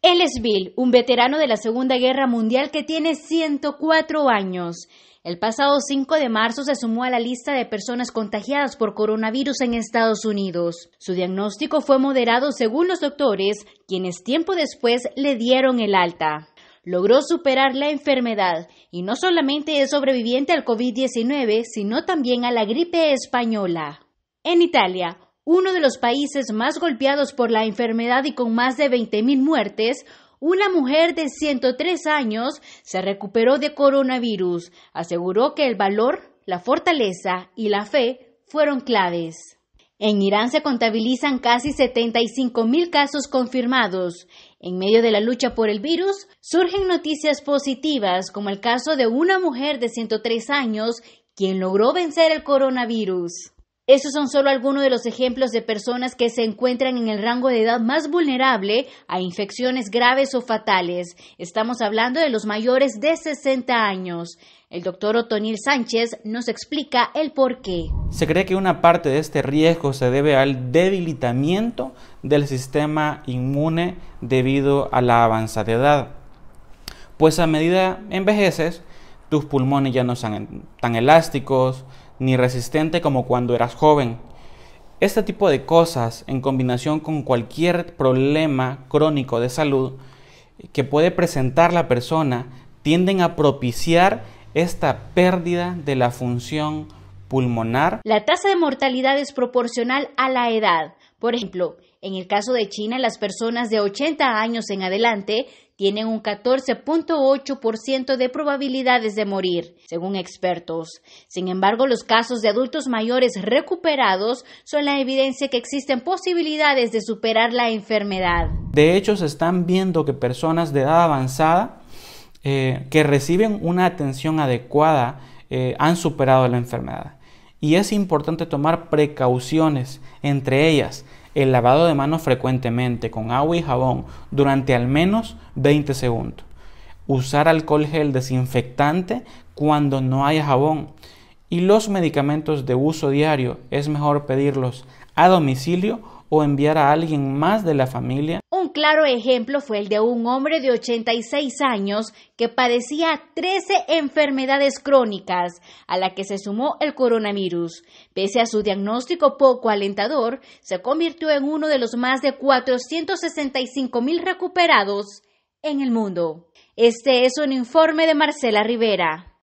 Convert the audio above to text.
Él Bill, un veterano de la Segunda Guerra Mundial que tiene 104 años. El pasado 5 de marzo se sumó a la lista de personas contagiadas por coronavirus en Estados Unidos. Su diagnóstico fue moderado según los doctores, quienes tiempo después le dieron el alta. Logró superar la enfermedad y no solamente es sobreviviente al COVID-19, sino también a la gripe española. En Italia, uno de los países más golpeados por la enfermedad y con más de 20.000 muertes, una mujer de 103 años se recuperó de coronavirus. Aseguró que el valor, la fortaleza y la fe fueron claves. En Irán se contabilizan casi 75 mil casos confirmados. En medio de la lucha por el virus, surgen noticias positivas, como el caso de una mujer de 103 años quien logró vencer el coronavirus. Esos son solo algunos de los ejemplos de personas que se encuentran en el rango de edad más vulnerable a infecciones graves o fatales. Estamos hablando de los mayores de 60 años. El doctor Otonil Sánchez nos explica el por qué. Se cree que una parte de este riesgo se debe al debilitamiento del sistema inmune debido a la avanzada edad. Pues a medida envejeces, tus pulmones ya no son tan elásticos, ni resistente como cuando eras joven. Este tipo de cosas, en combinación con cualquier problema crónico de salud que puede presentar la persona, tienden a propiciar esta pérdida de la función pulmonar. La tasa de mortalidad es proporcional a la edad. Por ejemplo, en el caso de China, las personas de 80 años en adelante tienen un 14.8% de probabilidades de morir, según expertos. Sin embargo, los casos de adultos mayores recuperados son la evidencia que existen posibilidades de superar la enfermedad. De hecho, se están viendo que personas de edad avanzada eh, que reciben una atención adecuada eh, han superado la enfermedad y es importante tomar precauciones, entre ellas el lavado de manos frecuentemente con agua y jabón durante al menos 20 segundos, usar alcohol gel desinfectante cuando no haya jabón y los medicamentos de uso diario es mejor pedirlos a domicilio o enviar a alguien más de la familia. Un claro ejemplo fue el de un hombre de 86 años que padecía 13 enfermedades crónicas, a la que se sumó el coronavirus. Pese a su diagnóstico poco alentador, se convirtió en uno de los más de 465 mil recuperados en el mundo. Este es un informe de Marcela Rivera.